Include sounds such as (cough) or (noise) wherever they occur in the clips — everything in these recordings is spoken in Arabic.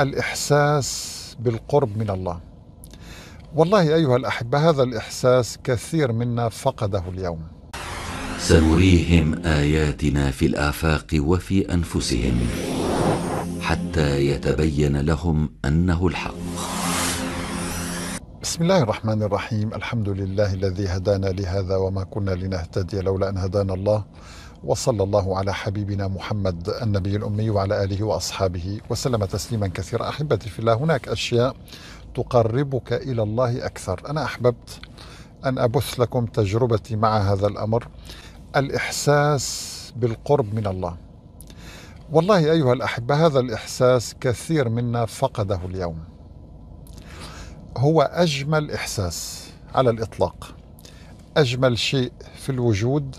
الإحساس بالقرب من الله والله أيها الأحبة هذا الإحساس كثير منا فقده اليوم سنريهم آياتنا في الآفاق وفي أنفسهم حتى يتبين لهم أنه الحق بسم الله الرحمن الرحيم الحمد لله الذي هدانا لهذا وما كنا لنهتدي لولا أن هدانا الله وصلى الله على حبيبنا محمد النبي الأمي وعلى آله وأصحابه وسلم تسليما كثيرا أحبتي في الله هناك أشياء تقربك إلى الله أكثر أنا أحببت أن أبث لكم تجربتي مع هذا الأمر الإحساس بالقرب من الله والله أيها الأحبة هذا الإحساس كثير منا فقده اليوم هو أجمل إحساس على الإطلاق أجمل شيء في الوجود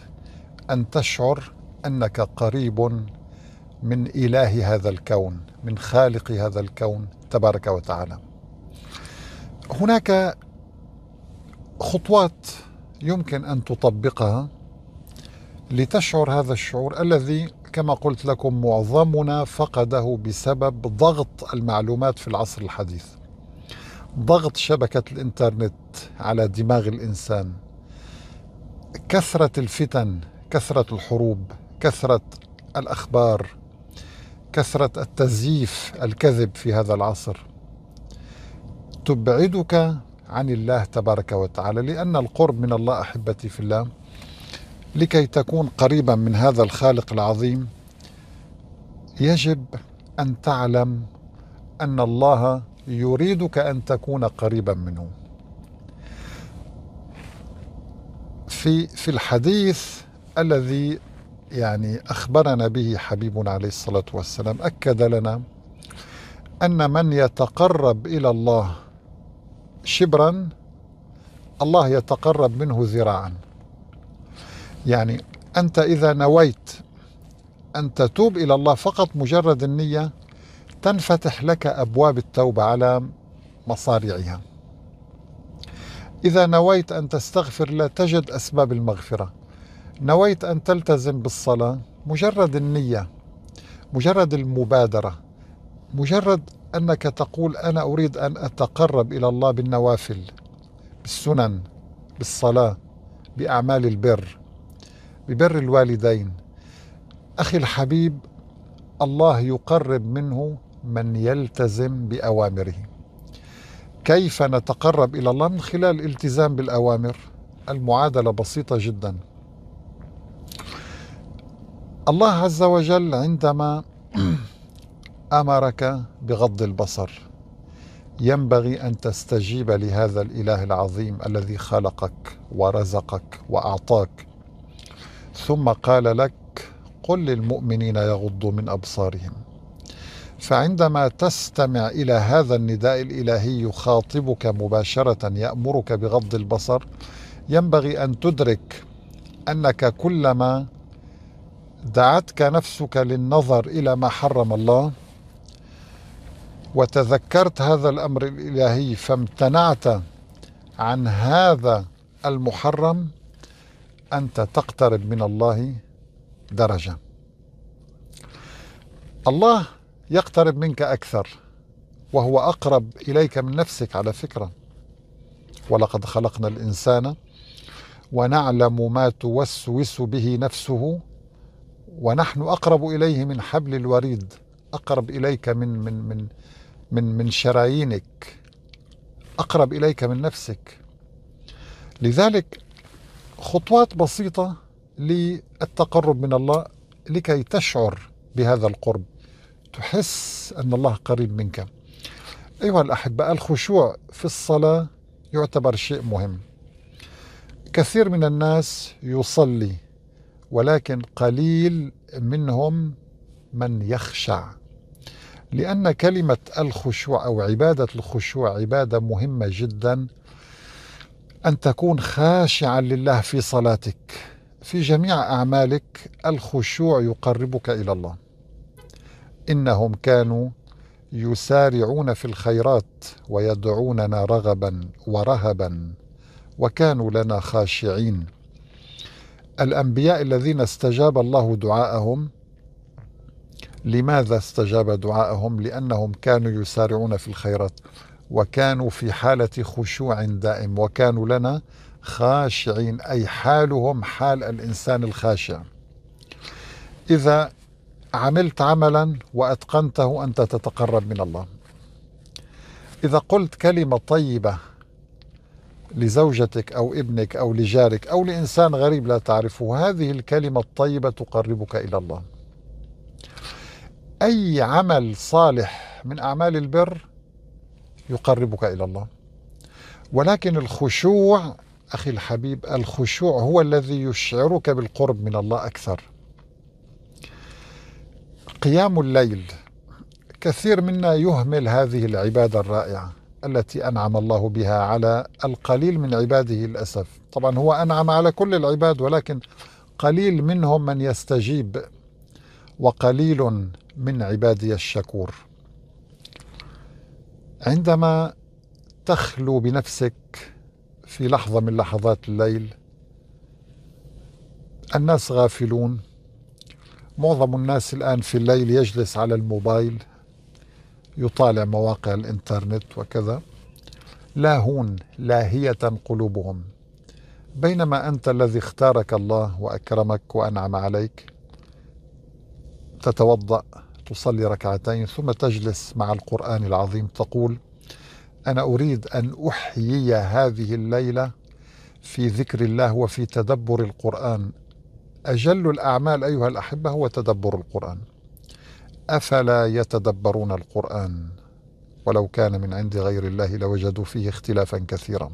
ان تشعر انك قريب من اله هذا الكون من خالق هذا الكون تبارك وتعالى هناك خطوات يمكن ان تطبقها لتشعر هذا الشعور الذي كما قلت لكم معظمنا فقده بسبب ضغط المعلومات في العصر الحديث ضغط شبكه الانترنت على دماغ الانسان كثره الفتن كثرة الحروب كثرة الأخبار كثرة التزييف الكذب في هذا العصر تبعدك عن الله تبارك وتعالى لأن القرب من الله أحبتي في الله لكي تكون قريبا من هذا الخالق العظيم يجب أن تعلم أن الله يريدك أن تكون قريبا منه في في الحديث الذي يعني أخبرنا به حبيبنا عليه الصلاة والسلام أكد لنا أن من يتقرب إلى الله شبرا الله يتقرب منه ذراعا يعني أنت إذا نويت أن تتوب إلى الله فقط مجرد النية تنفتح لك أبواب التوبة على مصاريعها إذا نويت أن تستغفر لا تجد أسباب المغفرة نويت أن تلتزم بالصلاة مجرد النية مجرد المبادرة مجرد أنك تقول أنا أريد أن أتقرب إلى الله بالنوافل بالسنن بالصلاة بأعمال البر ببر الوالدين أخي الحبيب الله يقرب منه من يلتزم بأوامره كيف نتقرب إلى الله من خلال الالتزام بالأوامر المعادلة بسيطة جداً الله عز وجل عندما (clears throat) امرك بغض البصر ينبغي ان تستجيب لهذا الاله العظيم الذي خلقك ورزقك واعطاك ثم قال لك قل للمؤمنين يغضوا من ابصارهم فعندما تستمع الى هذا النداء الالهي يخاطبك مباشره يامرك بغض البصر ينبغي ان تدرك انك كلما دعتك نفسك للنظر الى ما حرم الله وتذكرت هذا الامر الالهي فامتنعت عن هذا المحرم انت تقترب من الله درجه الله يقترب منك اكثر وهو اقرب اليك من نفسك على فكره ولقد خلقنا الانسان ونعلم ما توسوس به نفسه ونحن أقرب إليه من حبل الوريد أقرب إليك من من من من من شرايينك أقرب إليك من نفسك لذلك خطوات بسيطة للتقرب من الله لكي تشعر بهذا القرب تحس أن الله قريب منك أيها الأحبة الخشوع في الصلاة يعتبر شيء مهم كثير من الناس يصلي ولكن قليل منهم من يخشع لأن كلمة الخشوع أو عبادة الخشوع عبادة مهمة جدا أن تكون خاشعا لله في صلاتك في جميع أعمالك الخشوع يقربك إلى الله إنهم كانوا يسارعون في الخيرات ويدعوننا رغبا ورهبا وكانوا لنا خاشعين الأنبياء الذين استجاب الله دعاءهم لماذا استجاب دعاءهم لأنهم كانوا يسارعون في الخيرات وكانوا في حالة خشوع دائم وكانوا لنا خاشعين أي حالهم حال الإنسان الخاشع إذا عملت عملا وأتقنته أنت تتقرب من الله إذا قلت كلمة طيبة لزوجتك أو ابنك أو لجارك أو لإنسان غريب لا تعرفه هذه الكلمة الطيبة تقربك إلى الله أي عمل صالح من أعمال البر يقربك إلى الله ولكن الخشوع أخي الحبيب الخشوع هو الذي يشعرك بالقرب من الله أكثر قيام الليل كثير منا يهمل هذه العبادة الرائعة التي أنعم الله بها على القليل من عباده للأسف طبعا هو أنعم على كل العباد ولكن قليل منهم من يستجيب وقليل من عبادي الشكور عندما تخلو بنفسك في لحظة من لحظات الليل الناس غافلون معظم الناس الآن في الليل يجلس على الموبايل يطالع مواقع الانترنت وكذا لاهون لاهية قلوبهم بينما أنت الذي اختارك الله وأكرمك وأنعم عليك تتوضأ تصلي ركعتين ثم تجلس مع القرآن العظيم تقول أنا أريد أن أحيي هذه الليلة في ذكر الله وفي تدبر القرآن أجل الأعمال أيها الأحبة هو تدبر القرآن افلا يتدبرون القران ولو كان من عند غير الله لوجدوا فيه اختلافا كثيرا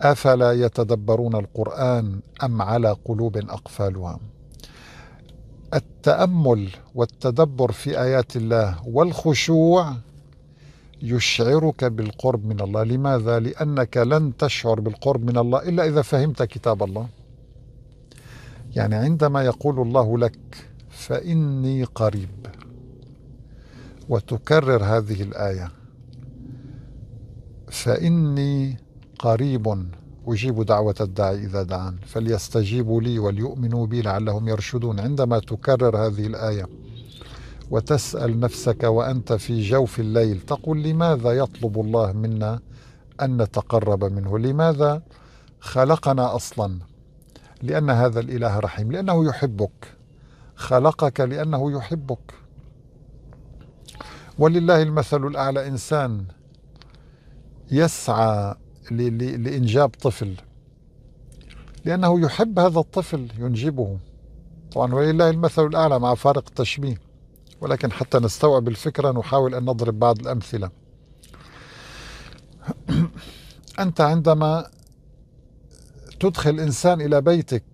افلا يتدبرون القران ام على قلوب اقفالها التامل والتدبر في ايات الله والخشوع يشعرك بالقرب من الله لماذا لانك لن تشعر بالقرب من الله الا اذا فهمت كتاب الله يعني عندما يقول الله لك فاني قريب وتكرر هذه الآية فإني قريب أجيب دعوة الداعي إذا دعان فليستجيبوا لي وليؤمنوا بي لعلهم يرشدون عندما تكرر هذه الآية وتسأل نفسك وأنت في جوف الليل تقول لماذا يطلب الله منا أن نتقرب منه لماذا خلقنا أصلا لأن هذا الإله رحيم لأنه يحبك خلقك لأنه يحبك ولله المثل الأعلى إنسان يسعى لإنجاب طفل لأنه يحب هذا الطفل ينجبه طبعا ولله المثل الأعلى مع فارق التشبيه ولكن حتى نستوعب الفكرة نحاول أن نضرب بعض الأمثلة (clears throat) أنت عندما تدخل إنسان إلى بيتك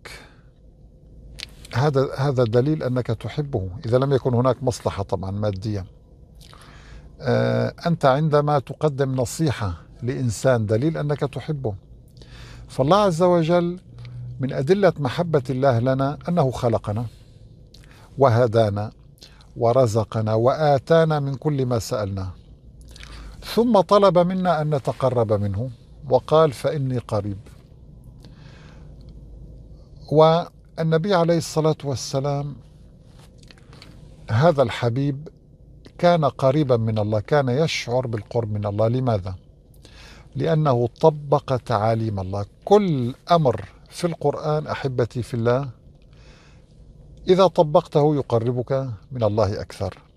هذا هذا دليل أنك تحبه إذا لم يكن هناك مصلحة طبعا مادية آه، أنت عندما تقدم نصيحة لإنسان دليل أنك تحبه فالله عز وجل من أدلة محبة الله لنا أنه خلقنا وهدانا ورزقنا وآتانا من كل ما سألناه ثم طلب منا أن نتقرب منه وقال فإني قريب والنبي عليه الصلاة والسلام هذا الحبيب كان قريبا من الله كان يشعر بالقرب من الله لماذا لانه طبق تعاليم الله كل امر في القران احبتي في الله اذا طبقته يقربك من الله اكثر